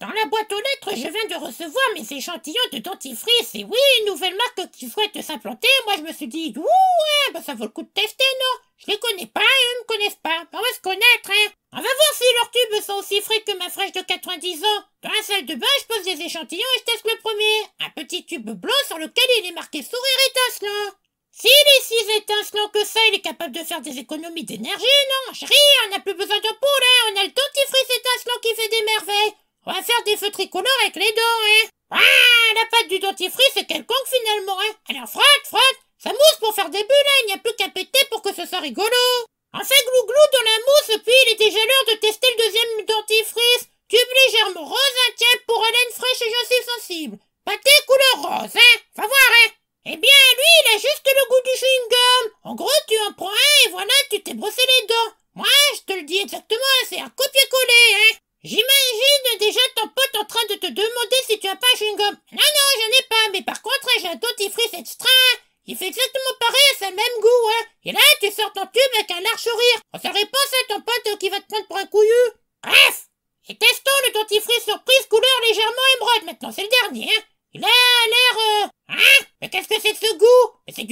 Dans la boîte aux lettres, je viens de recevoir mes échantillons de dentifrice et oui, une nouvelle marque qui souhaite s'implanter. Moi, je me suis dit, ouh, ouais, bah, ça vaut le coup de tester, non Je les connais pas, eux me connaissent pas. Bah, on va se connaître, hein On va voir si leurs tubes sont aussi frais que ma fraîche de 90 ans. Dans la salle de bain, je pose des échantillons et je teste le premier. Un petit tube blanc sur lequel il est marqué sourire étincelant. S'il est si étincelant que ça, il est capable de faire des économies d'énergie, non Chérie, On va faire des feux tricolores avec les dents, hein Ah, la pâte du dentifrice est quelconque finalement, hein Alors frotte, frotte Ça mousse pour faire des bulles, hein Il n'y a plus qu'à péter pour que ce soit rigolo Enfin, fait glouglou dans la mousse, puis il est déjà l'heure de tester le deuxième dentifrice Tube légèrement rose, un hein, tiens pour haleine fraîche et suis sensible Pâté couleur rose, hein Va voir, hein Eh bien, lui, il a juste le goût du chewing-gum En gros, tu en prends un et voilà, tu t'es brossé les dents Moi, je te le dis exactement, hein, c'est un copier-coller, hein pas Non, je n'en ai pas, mais par contre, j'ai un dentifrice extra. Il fait exactement pareil, c'est le même goût, hein. Et là, tu sors ton tube avec un large sourire. Oh, ça pas ça ton pote qui va te prendre pour un couillu. Bref. Et testons le dentifrice surprise couleur légèrement émeraude. Maintenant, c'est le dernier, hein. Il a l'air, euh, Hein Mais qu'est-ce que c'est que ce goût c'est